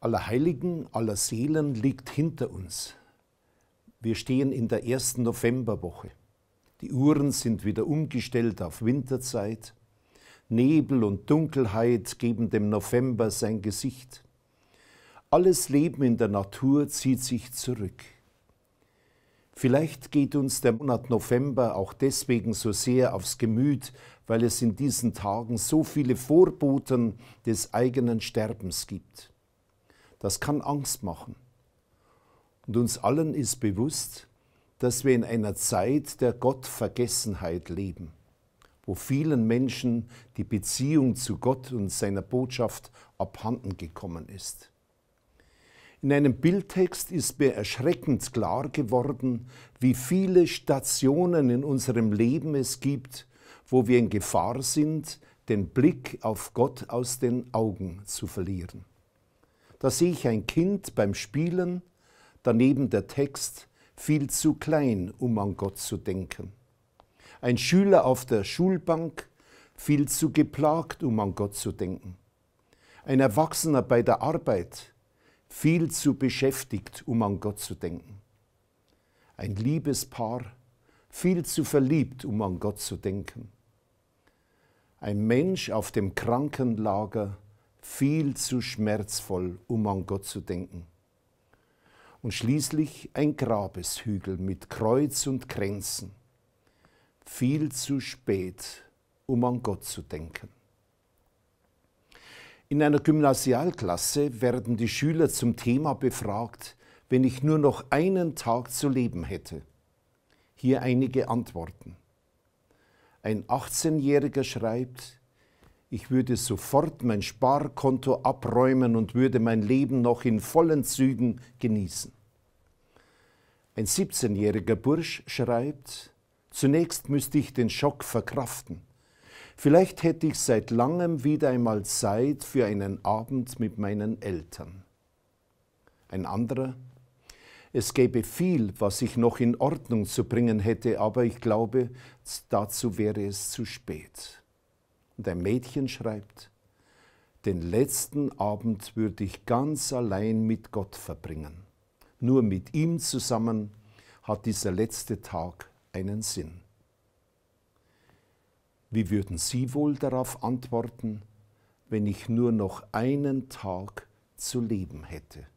aller Heiligen, aller Seelen liegt hinter uns. Wir stehen in der ersten Novemberwoche. Die Uhren sind wieder umgestellt auf Winterzeit. Nebel und Dunkelheit geben dem November sein Gesicht. Alles Leben in der Natur zieht sich zurück. Vielleicht geht uns der Monat November auch deswegen so sehr aufs Gemüt, weil es in diesen Tagen so viele Vorboten des eigenen Sterbens gibt. Das kann Angst machen. Und uns allen ist bewusst, dass wir in einer Zeit der Gottvergessenheit leben, wo vielen Menschen die Beziehung zu Gott und seiner Botschaft abhanden gekommen ist. In einem Bildtext ist mir erschreckend klar geworden, wie viele Stationen in unserem Leben es gibt, wo wir in Gefahr sind, den Blick auf Gott aus den Augen zu verlieren. Da sehe ich ein Kind beim Spielen, daneben der Text viel zu klein, um an Gott zu denken. Ein Schüler auf der Schulbank viel zu geplagt, um an Gott zu denken. Ein Erwachsener bei der Arbeit viel zu beschäftigt, um an Gott zu denken. Ein Liebespaar viel zu verliebt, um an Gott zu denken. Ein Mensch auf dem Krankenlager viel zu schmerzvoll, um an Gott zu denken. Und schließlich ein Grabeshügel mit Kreuz und Kränzen, viel zu spät, um an Gott zu denken. In einer Gymnasialklasse werden die Schüler zum Thema befragt, wenn ich nur noch einen Tag zu leben hätte. Hier einige Antworten. Ein 18-Jähriger schreibt, ich würde sofort mein Sparkonto abräumen und würde mein Leben noch in vollen Zügen genießen. Ein 17-jähriger Bursch schreibt, zunächst müsste ich den Schock verkraften. Vielleicht hätte ich seit langem wieder einmal Zeit für einen Abend mit meinen Eltern. Ein anderer, es gäbe viel, was ich noch in Ordnung zu bringen hätte, aber ich glaube, dazu wäre es zu spät der Mädchen schreibt, den letzten Abend würde ich ganz allein mit Gott verbringen. Nur mit ihm zusammen hat dieser letzte Tag einen Sinn. Wie würden Sie wohl darauf antworten, wenn ich nur noch einen Tag zu leben hätte?